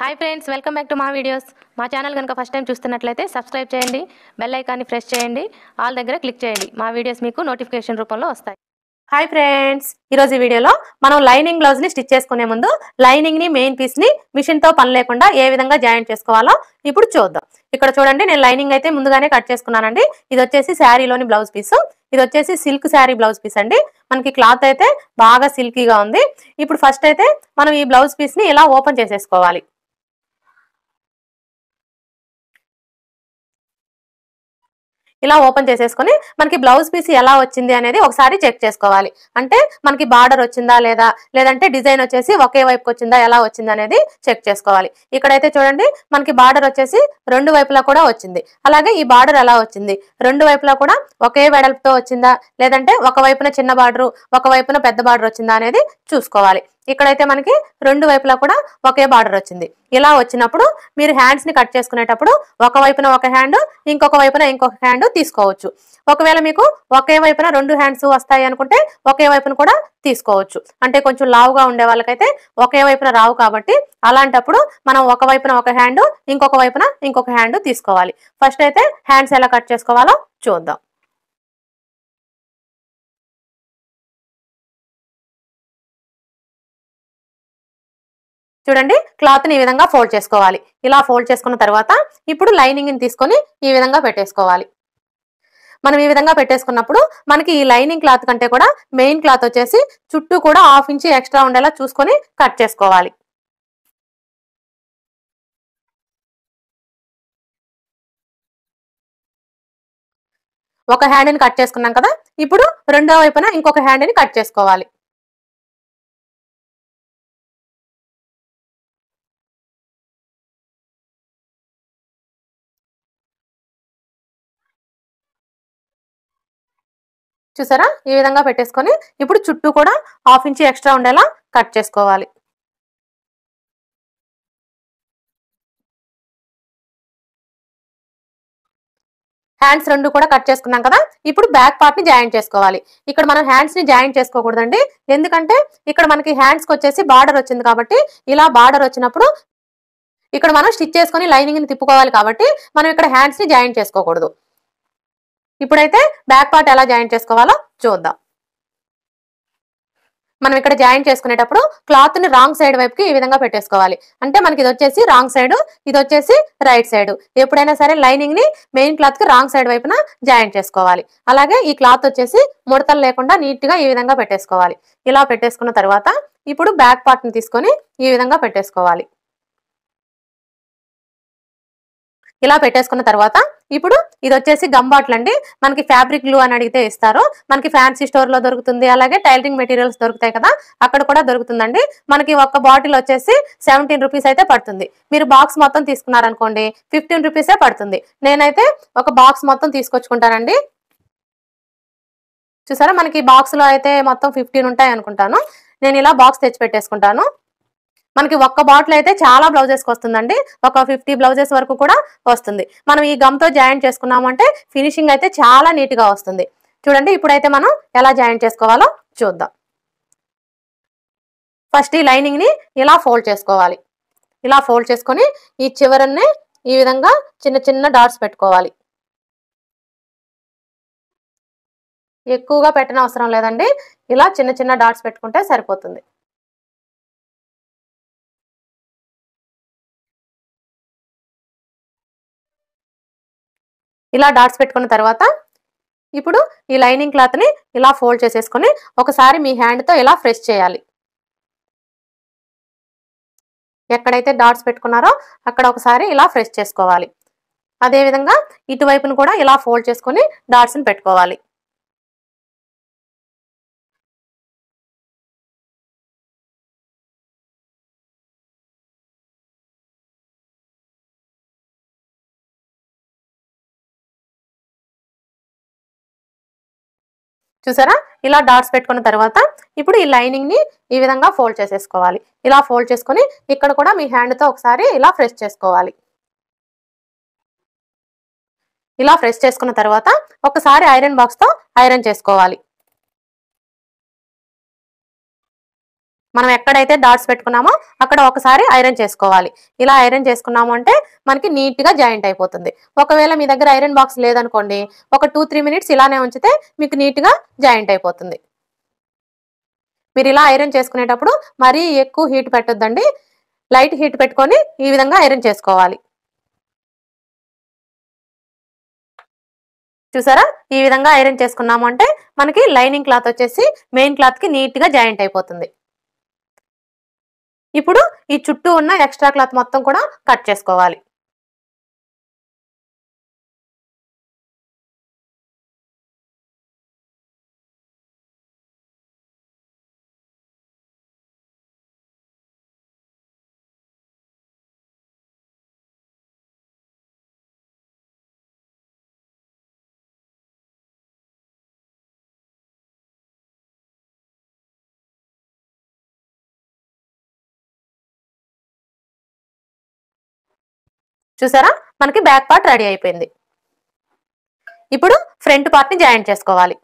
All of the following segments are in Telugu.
hi friends welcome back to మా వీడియోస్ మా ఛానల్ కనుక ఫస్ట్ టైం చూస్తున్నట్లయితే సబ్స్క్రైబ్ చేయండి బెల్ ఐకాన్ని ప్రెస్ చేయండి ఆల్ దగ్గర క్లిక్ చేయండి మా వీడియోస్ మీకు నోటిఫికేషన్ రూపంలో వస్తాయి హాయ్ ఫ్రెండ్స్ ఈరోజు ఈ వీడియోలో మనం లైనింగ్ బ్లౌజ్ని స్టిచ్ చేసుకునే ముందు లైనింగ్ని మెయిన్ పీస్ని మిషన్తో పని లేకుండా ఏ విధంగా జాయింట్ చేసుకోవాలో ఇప్పుడు చూద్దాం ఇక్కడ చూడండి నేను లైనింగ్ అయితే ముందుగానే కట్ చేసుకున్నానండి ఇది వచ్చేసి శారీలోని బ్లౌజ్ పీసు ఇది వచ్చేసి సిల్క్ శారీ బ్లౌజ్ పీస్ అండి మనకి క్లాత్ అయితే బాగా సిల్కీగా ఉంది ఇప్పుడు ఫస్ట్ అయితే మనం ఈ బ్లౌజ్ పీస్ని ఇలా ఓపెన్ చేసేసుకోవాలి ఇలా ఓపెన్ చేసేసుకుని మనకి బ్లౌజ్ పీస్ ఎలా వచ్చింది అనేది ఒకసారి చెక్ చేసుకోవాలి అంటే మనకి బార్డర్ వచ్చిందా లేదా లేదంటే డిజైన్ వచ్చేసి ఒకే వైపుకి వచ్చిందా ఎలా వచ్చింది అనేది చెక్ చేసుకోవాలి ఇక్కడైతే చూడండి మనకి బార్డర్ వచ్చేసి రెండు వైపులా కూడా వచ్చింది అలాగే ఈ బార్డర్ ఎలా వచ్చింది రెండు వైపులా కూడా ఒకే వెడల్పుతో వచ్చిందా లేదంటే ఒక వైపున చిన్న బార్డరు ఒక వైపున పెద్ద బార్డర్ వచ్చిందా అనేది చూసుకోవాలి ఇక్కడైతే మనకి రెండు వైపులా కూడా ఒకే బార్డర్ వచ్చింది ఇలా వచ్చినప్పుడు మీరు హ్యాండ్స్ని కట్ చేసుకునేటప్పుడు ఒక వైపున ఒక హ్యాండ్ ఇంకొక వైపున ఇంకొక హ్యాండ్ తీసుకోవచ్చు ఒకవేళ మీకు ఒకే వైపున రెండు హ్యాండ్స్ వస్తాయి అనుకుంటే ఒకే వైపున కూడా తీసుకోవచ్చు అంటే కొంచెం లావుగా ఉండే వాళ్ళకైతే ఒకే వైపున రావు కాబట్టి అలాంటప్పుడు మనం ఒక వైపున ఒక హ్యాండ్ ఇంకొక వైపున ఇంకొక హ్యాండ్ తీసుకోవాలి ఫస్ట్ అయితే హ్యాండ్స్ ఎలా కట్ చేసుకోవాలో చూద్దాం చూడండి క్లాత్ని ఈ విధంగా ఫోల్డ్ చేసుకోవాలి ఇలా ఫోల్డ్ చేసుకున్న తర్వాత ఇప్పుడు లైనింగ్ని తీసుకొని ఈ విధంగా పెట్టేసుకోవాలి మనం ఈ విధంగా పెట్టేసుకున్నప్పుడు మనకి ఈ లైనింగ్ క్లాత్ కంటే కూడా మెయిన్ క్లాత్ వచ్చేసి చుట్టూ కూడా హాఫ్ ఇంచ్ ఎక్స్ట్రా ఉండేలా చూసుకొని కట్ చేసుకోవాలి ఒక హ్యాండ్ని కట్ చేసుకున్నాం కదా ఇప్పుడు రెండో వైపున ఇంకొక హ్యాండ్ని కట్ చేసుకోవాలి చూసారా ఈ విధంగా పెట్టేసుకొని ఇప్పుడు చుట్టూ కూడా హాఫ్ ఇంచ్ ఎక్స్ట్రా ఉండేలా కట్ చేసుకోవాలి హ్యాండ్స్ రెండు కూడా కట్ చేసుకున్నాం కదా ఇప్పుడు బ్యాక్ పార్ట్ ని జాయిన్ చేసుకోవాలి ఇక్కడ మనం హ్యాండ్స్ ని జాయింట్ చేసుకోకూడదండి ఎందుకంటే ఇక్కడ మనకి హ్యాండ్స్ వచ్చేసి బార్డర్ వచ్చింది కాబట్టి ఇలా బార్డర్ వచ్చినప్పుడు ఇక్కడ మనం స్టిచ్ చేసుకొని లైనింగ్ ని తిప్పుకోవాలి కాబట్టి మనం ఇక్కడ హ్యాండ్స్ ని జాయిన్ చేసుకోకూడదు ఇప్పుడైతే బ్యాక్ పార్ట్ ఎలా జాయిన్ చేసుకోవాలో చూద్దాం మనం ఇక్కడ జాయిన్ చేసుకునేటప్పుడు క్లాత్ ని రాంగ్ సైడ్ వైపుకి ఈ విధంగా పెట్టేసుకోవాలి అంటే మనకి ఇది వచ్చేసి రాంగ్ సైడ్ ఇది వచ్చేసి రైట్ సైడ్ ఎప్పుడైనా సరే లైనింగ్ ని మెయిన్ క్లాత్ కి రాంగ్ సైడ్ వైపున జాయిన్ చేసుకోవాలి అలాగే ఈ క్లాత్ వచ్చేసి ముడతలు లేకుండా నీట్ గా ఈ విధంగా పెట్టేసుకోవాలి ఇలా పెట్టేసుకున్న తర్వాత ఇప్పుడు బ్యాక్ పార్ట్ ని తీసుకొని ఈ విధంగా పెట్టేసుకోవాలి ఇలా పెట్టేసుకున్న తర్వాత ఇప్పుడు ఇది వచ్చేసి గమ్ బాటిల్ అండి మనకి ఫ్యాబ్రిక్ గ్లూ అని అడిగితే ఇస్తారు మనకి ఫ్యాన్సీ స్టోర్ లో దొరుకుతుంది అలాగే టైలరింగ్ మెటీరియల్స్ దొరుకుతాయి కదా అక్కడ కూడా దొరుకుతుందండి మనకి ఒక బాటిల్ వచ్చేసి సెవెంటీన్ రూపీస్ అయితే పడుతుంది మీరు బాక్స్ మొత్తం తీసుకున్నారనుకోండి ఫిఫ్టీన్ రూపీసే పడుతుంది నేనైతే ఒక బాక్స్ మొత్తం తీసుకొచ్చుకుంటానండి చూసారా మనకి బాక్స్ లో అయితే మొత్తం ఫిఫ్టీన్ ఉంటాయి అనుకుంటాను నేను ఇలా బాక్స్ తెచ్చి పెట్టేసుకుంటాను మనకి ఒక్క బాటిల్ అయితే చాలా బ్లౌజెస్కి వస్తుందండి ఒక ఫిఫ్టీ బ్లౌజెస్ వరకు కూడా వస్తుంది మనం ఈ గమ్తో జాయిన్ చేసుకున్నామంటే ఫినిషింగ్ అయితే చాలా నీట్గా వస్తుంది చూడండి ఇప్పుడైతే మనం ఎలా జాయిన్ చేసుకోవాలో చూద్దాం ఫస్ట్ ఈ లైనింగ్ని ఇలా ఫోల్డ్ చేసుకోవాలి ఇలా ఫోల్డ్ చేసుకొని ఈ చివరన్నే ఈ విధంగా చిన్న చిన్న డాట్స్ పెట్టుకోవాలి ఎక్కువగా పెట్టిన అవసరం లేదండి ఇలా చిన్న చిన్న డాట్స్ పెట్టుకుంటే సరిపోతుంది ఇలా డాట్స్ పెట్టుకున్న తర్వాత ఇప్పుడు ఈ లైనింగ్ క్లాత్ని ఇలా ఫోల్డ్ చేసేసుకొని ఒకసారి మీ హ్యాండ్తో ఇలా ఫ్రెష్ చేయాలి ఎక్కడైతే డాట్స్ పెట్టుకున్నారో అక్కడ ఒకసారి ఇలా ఫ్రెష్ చేసుకోవాలి అదేవిధంగా ఇటువైపును కూడా ఇలా ఫోల్డ్ చేసుకొని డాట్స్ని పెట్టుకోవాలి చూసారా ఇలా డాట్స్ పెట్టుకున్న తర్వాత ఇప్పుడు ఈ లైనింగ్ ని ఈ విధంగా ఫోల్డ్ చేసేసుకోవాలి ఇలా ఫోల్డ్ చేసుకొని ఇక్కడ కూడా మీ హ్యాండ్ తో ఒకసారి ఇలా ఫ్రెష్ చేసుకోవాలి ఇలా ఫ్రెష్ చేసుకున్న తర్వాత ఒకసారి ఐరన్ బాక్స్ తో ఐరన్ చేసుకోవాలి మనం ఎక్కడైతే డాట్స్ పెట్టుకున్నామో అక్కడ ఒకసారి ఐరన్ చేసుకోవాలి ఇలా ఐరన్ చేసుకున్నాము అంటే మనకి నీట్గా జాయింట్ అయిపోతుంది ఒకవేళ మీ దగ్గర ఐరన్ బాక్స్ లేదనుకోండి ఒక టూ త్రీ మినిట్స్ ఇలానే ఉంచితే మీకు నీట్గా జాయింట్ అయిపోతుంది మీరు ఇలా ఐరన్ చేసుకునేటప్పుడు మరీ ఎక్కువ హీట్ పెట్టొద్దండి లైట్ హీట్ పెట్టుకొని ఈ విధంగా ఐరన్ చేసుకోవాలి చూసారా ఈ విధంగా ఐరన్ చేసుకున్నాము అంటే మనకి లైనింగ్ క్లాత్ వచ్చేసి మెయిన్ క్లాత్కి నీట్గా జాయింట్ అయిపోతుంది ఇప్పుడు ఈ చుట్టూ ఉన్న ఎక్స్ట్రా క్లాత్ మొత్తం కూడా కట్ చేసుకోవాలి చూసారా మనకి బ్యాక్ పార్ట్ రెడీ అయిపోయింది ఇప్పుడు ఫ్రంట్ పార్ట్ని జాయింట్ చేసుకోవాలి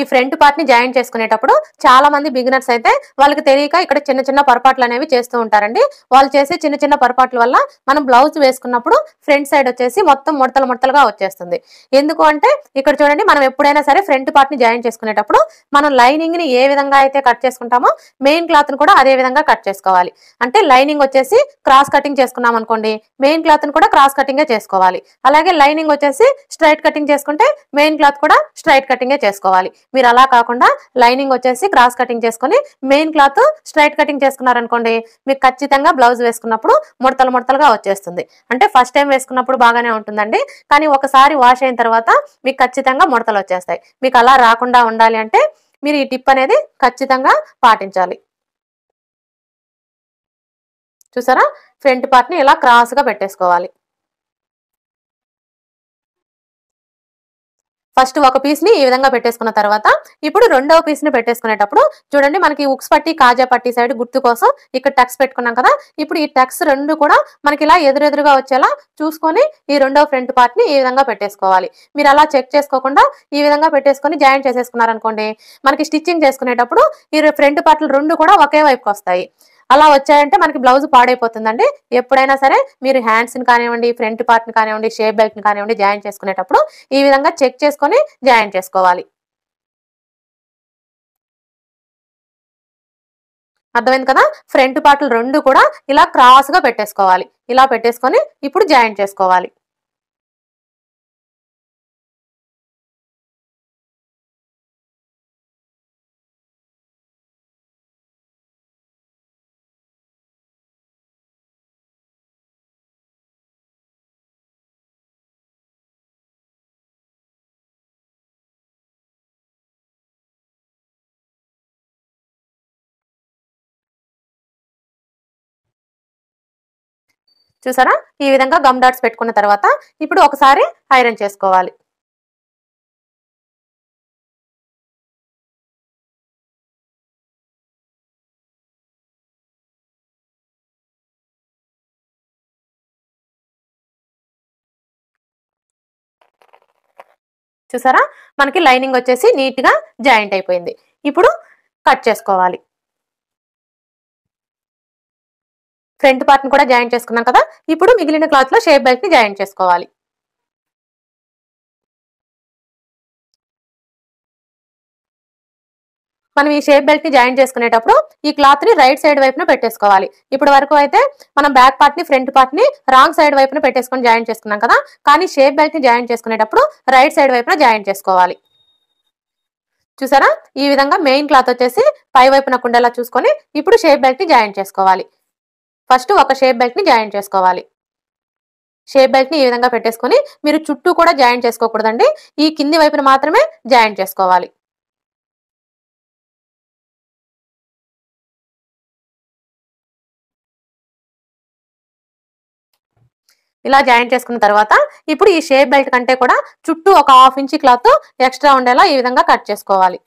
ఈ ఫ్రంట్ పార్ట్ ని జాయిన్ చేసుకునేటప్పుడు చాలా మంది బిగినర్స్ అయితే వాళ్ళకి తెలియక ఇక్కడ చిన్న చిన్న పొరపాట్లు అనేవి చేస్తూ ఉంటారండి వాళ్ళు చేసే చిన్న చిన్న పొరపాట్ల వల్ల మనం బ్లౌజ్ వేసుకున్నప్పుడు ఫ్రంట్ సైడ్ వచ్చేసి మొత్తం ముడతలు ముడతలుగా వచ్చేస్తుంది ఎందుకు అంటే ఇక్కడ చూడండి మనం ఎప్పుడైనా సరే ఫ్రంట్ పార్ట్ ని జాయిన్ చేసుకునేటప్పుడు మనం లైనింగ్ ని ఏ విధంగా అయితే కట్ చేసుకుంటామో మెయిన్ క్లాత్ ను కూడా అదే విధంగా కట్ చేసుకోవాలి అంటే లైనింగ్ వచ్చేసి క్రాస్ కటింగ్ చేసుకున్నాం అనుకోండి మెయిన్ క్లాత్ ను కూడా క్రాస్ కటింగ్ చేసుకోవాలి అలాగే లైనింగ్ వచ్చేసి స్ట్రైట్ కటింగ్ చేసుకుంటే మెయిన్ క్లాత్ కూడా స్ట్రైట్ కటింగ్ చేసుకోవాలి మీరు అలా కాకుండా లైనింగ్ వచ్చేసి క్రాస్ కటింగ్ చేసుకుని మెయిన్ క్లాత్ స్ట్రైట్ కటింగ్ చేసుకున్నారనుకోండి మీకు ఖచ్చితంగా బ్లౌజ్ వేసుకున్నప్పుడు ముడతలు ముడతలుగా వచ్చేస్తుంది అంటే ఫస్ట్ టైం వేసుకున్నప్పుడు బాగానే ఉంటుందండి కానీ ఒకసారి వాష్ అయిన తర్వాత మీకు ఖచ్చితంగా ముడతలు వచ్చేస్తాయి మీకు అలా రాకుండా ఉండాలి అంటే మీరు ఈ టిప్ అనేది ఖచ్చితంగా పాటించాలి చూసారా ఫ్రంట్ పార్ట్ని ఇలా క్రాస్గా పెట్టేసుకోవాలి ఫస్ట్ ఒక పీస్ ని ఈ విధంగా పెట్టేసుకున్న తర్వాత ఇప్పుడు రెండవ పీస్ ని పెట్టేసుకునేటప్పుడు చూడండి మనకి ఉక్స్ పట్టి కాజా పట్టి సైడ్ గుర్తు కోసం ఇక్కడ టక్స్ పెట్టుకున్నాం కదా ఇప్పుడు ఈ టక్స్ రెండు కూడా మనకి ఇలా ఎదురెదురుగా వచ్చేలా చూసుకొని ఈ రెండవ ఫ్రంట్ పార్ట్ ని ఈ విధంగా పెట్టేసుకోవాలి మీరు అలా చెక్ చేసుకోకుండా ఈ విధంగా పెట్టేసుకొని జాయింట్ చేసేసుకున్నారనుకోండి మనకి స్టిచ్చింగ్ చేసుకునేటప్పుడు ఈ ఫ్రంట్ పార్ట్లు రెండు కూడా ఒకే వైపుకి వస్తాయి అలా వచ్చాయంటే మనకి బ్లౌజ్ పాడైపోతుందండి ఎప్పుడైనా సరే మీరు హ్యాండ్స్ని కానివ్వండి ఫ్రంట్ పార్ట్ని కానివ్వండి షేప్ బెల్ట్ని కానివ్వండి జాయిన్ చేసుకునేటప్పుడు ఈ విధంగా చెక్ చేసుకొని జాయిన్ చేసుకోవాలి అర్థమైంది కదా ఫ్రంట్ పార్ట్లు రెండు కూడా ఇలా క్రాస్గా పెట్టేసుకోవాలి ఇలా పెట్టేసుకొని ఇప్పుడు జాయిన్ చేసుకోవాలి చూసారా ఈ విధంగా గమ్ డాట్స్ పెట్టుకున్న తర్వాత ఇప్పుడు ఒకసారి ఐరన్ చేసుకోవాలి చూసారా మనకి లైనింగ్ వచ్చేసి నీట్గా జాయింట్ అయిపోయింది ఇప్పుడు కట్ చేసుకోవాలి ఫ్రంట్ పార్ట్ కూడా జాయిన్ చేసుకున్నాం కదా ఇప్పుడు మిగిలిన క్లాత్ లో షేప్ బెల్ట్ ని జాయిన్ చేసుకోవాలి మనం ఈ షేప్ బెల్ట్ ని జాయిన్ చేసుకునేటప్పుడు ఈ క్లాత్ ని రైట్ సైడ్ వైపున పెట్టేసుకోవాలి ఇప్పుడు వరకు అయితే మనం బ్యాక్ పార్ట్ ని ఫ్రంట్ పార్ట్ ని రాంగ్ సైడ్ వైపున పెట్టేసుకొని జాయిన్ చేసుకున్నాం కదా కానీ షేప్ బెల్ట్ ని జాయిన్ చేసుకునేటప్పుడు రైట్ సైడ్ వైపున జాయిన్ చేసుకోవాలి చూసారా ఈ విధంగా మెయిన్ క్లాత్ వచ్చేసి పై వైపున కుండేలా చూసుకొని ఇప్పుడు షేప్ బెల్ట్ ని జాయిన్ చేసుకోవాలి ఫస్ట్ ఒక షేప్ బెల్ట్ని జాయిన్ చేసుకోవాలి షేప్ బెల్ట్ని ఈ విధంగా పెట్టేసుకొని మీరు చుట్టూ కూడా జాయిన్ చేసుకోకూడదండి ఈ కింది వైపును మాత్రమే జాయిన్ చేసుకోవాలి ఇలా జాయింట్ చేసుకున్న తర్వాత ఇప్పుడు ఈ షేప్ బెల్ట్ కంటే కూడా చుట్టూ ఒక హాఫ్ ఇంచ్ క్లాత్ ఎక్స్ట్రా ఉండేలా ఈ విధంగా కట్ చేసుకోవాలి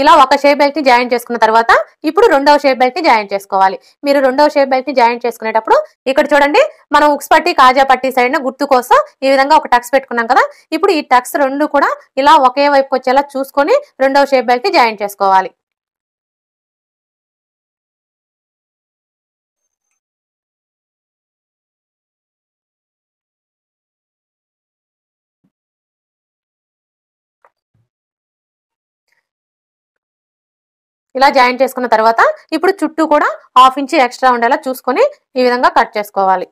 ఇలా ఒక షేప్ బెల్ట్ ని జాయిన్ చేసుకున్న తర్వాత ఇప్పుడు రెండవ షేప్ బెల్ట్ ని జాయిన్ చేసుకోవాలి మీరు రెండవ షేప్ బెల్ట్ ని జాయిన్ చేసుకునేటప్పుడు ఇక్కడ చూడండి మనం ఉక్స్ పట్టి కాజా పట్టి సైడ్ గుర్తు కోసం ఈ విధంగా ఒక టక్స్ పెట్టుకున్నాం కదా ఇప్పుడు ఈ టక్స్ రెండు కూడా ఇలా ఒకే వైపు వచ్చేలా చూసుకొని రెండవ షేప్ బెల్ట్ ని జాయిన్ చేసుకోవాలి ఇలా జాయిన్ చేసుకున్న తర్వాత ఇప్పుడు చుట్టూ కూడా హాఫ్ ఇంచ్ ఎక్స్ట్రా ఉండేలా చూసుకొని ఈ విధంగా కట్ చేసుకోవాలి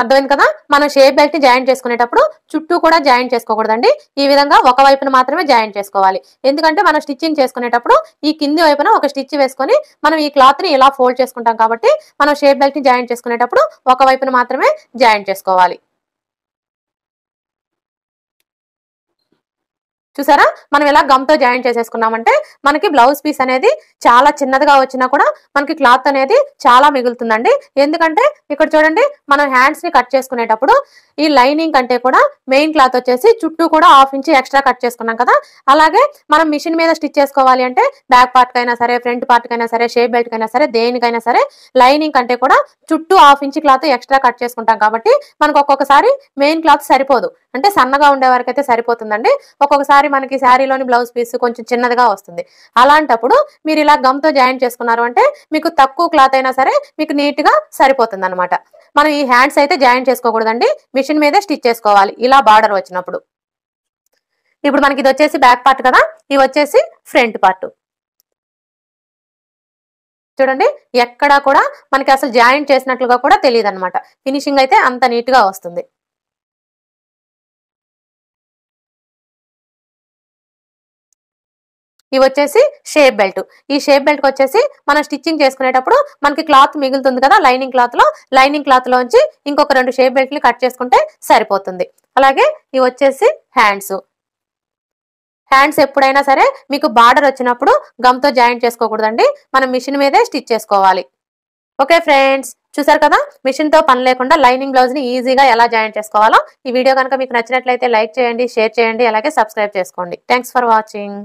అర్థమైంది కదా మనం షేప్ బెల్ట్ ని జాయింట్ చేసుకునేటప్పుడు చుట్టూ కూడా జాయింట్ చేసుకోకూడదండి ఈ విధంగా ఒక వైపున మాత్రమే జాయింట్ చేసుకోవాలి ఎందుకంటే మనం స్టిచ్చింగ్ చేసుకునేటప్పుడు ఈ కింది వైపున ఒక స్టిచ్ వేసుకొని మనం ఈ క్లాత్ ని ఇలా ఫోల్డ్ చేసుకుంటాం కాబట్టి మనం షేప్ బెల్ట్ ని జాయింట్ చేసుకునేటప్పుడు ఒక వైపున మాత్రమే జాయింట్ చేసుకోవాలి చూసారా మనం గమ్ గమ్తో జాయింట్ చేసేసుకున్నామంటే మనకి బ్లౌజ్ పీస్ అనేది చాలా చిన్నదిగా వచ్చినా కూడా మనకి క్లాత్ అనేది చాలా మిగులుతుందండి ఎందుకంటే ఇక్కడ చూడండి మనం హ్యాండ్స్ని కట్ చేసుకునేటప్పుడు ఈ లైనింగ్ కంటే కూడా మెయిన్ క్లాత్ వచ్చేసి చుట్టూ కూడా హాఫ్ ఇంచ్ ఎక్స్ట్రా కట్ చేసుకున్నాం కదా అలాగే మనం మిషన్ మీద స్టిచ్ చేసుకోవాలి అంటే బ్యాక్ పార్ట్కైనా సరే ఫ్రంట్ పార్ట్కైనా సరే షేప్ బెల్ట్కైనా సరే దేనికైనా సరే లైనింగ్ కంటే కూడా చుట్టూ half inch cloth extra cut చేసుకుంటాం కాబట్టి మనకు ఒక్కొక్కసారి మెయిన్ క్లాత్ సరిపోదు అంటే సన్నగా ఉండే వరకు అయితే సరిపోతుందండి ఒక్కొక్కసారి మనకి శారీలోని బ్లౌజ్ పీస్ కొంచెం చిన్నదిగా వస్తుంది అలాంటప్పుడు మీరు ఇలా గమ్తో జాయిన్ చేసుకున్నారు అంటే మీకు తక్కువ క్లాత్ అయినా సరే మీకు నీట్గా సరిపోతుంది అనమాట మనం ఈ హ్యాండ్స్ అయితే జాయిన్ చేసుకోకూడదండి మిషన్ మీదే స్టిచ్ చేసుకోవాలి ఇలా బార్డర్ వచ్చినప్పుడు ఇప్పుడు మనకి ఇది వచ్చేసి బ్యాక్ పార్ట్ కదా ఇది వచ్చేసి ఫ్రంట్ పార్ట్ చూడండి ఎక్కడా కూడా మనకి అసలు జాయింట్ చేసినట్లుగా కూడా తెలియదు అనమాట ఫినిషింగ్ అయితే అంత నీట్గా వస్తుంది ఇవి వచ్చేసి షేప్ బెల్ట్ ఈ షేప్ బెల్ట్ వచ్చేసి మనం స్టిచ్చింగ్ చేసుకునేటప్పుడు మనకి క్లాత్ మిగులుతుంది కదా లైనింగ్ క్లాత్ లో లైనింగ్ క్లాత్ లోంచి ఇంకొక రెండు షేప్ బెల్ట్లు కట్ చేసుకుంటే సరిపోతుంది అలాగే ఇవి వచ్చేసి హ్యాండ్స్ హ్యాండ్స్ ఎప్పుడైనా సరే మీకు బార్డర్ వచ్చినప్పుడు గమ్తో జాయింట్ చేసుకోకూడదండి మనం మిషన్ మీదే స్టిచ్ చేసుకోవాలి ఓకే ఫ్రెండ్స్ చూసారు కదా మిషన్తో పని లేకుండా లైనింగ్ బ్లౌజ్ని ఈజీగా ఎలా జాయింట్ చేసుకోవాలో ఈ వీడియో కనుక మీకు నచ్చినట్లయితే లైక్ చేయండి షేర్ చేయండి అలాగే సబ్స్క్రైబ్ చేసుకోండి థ్యాంక్స్ ఫర్ వాచింగ్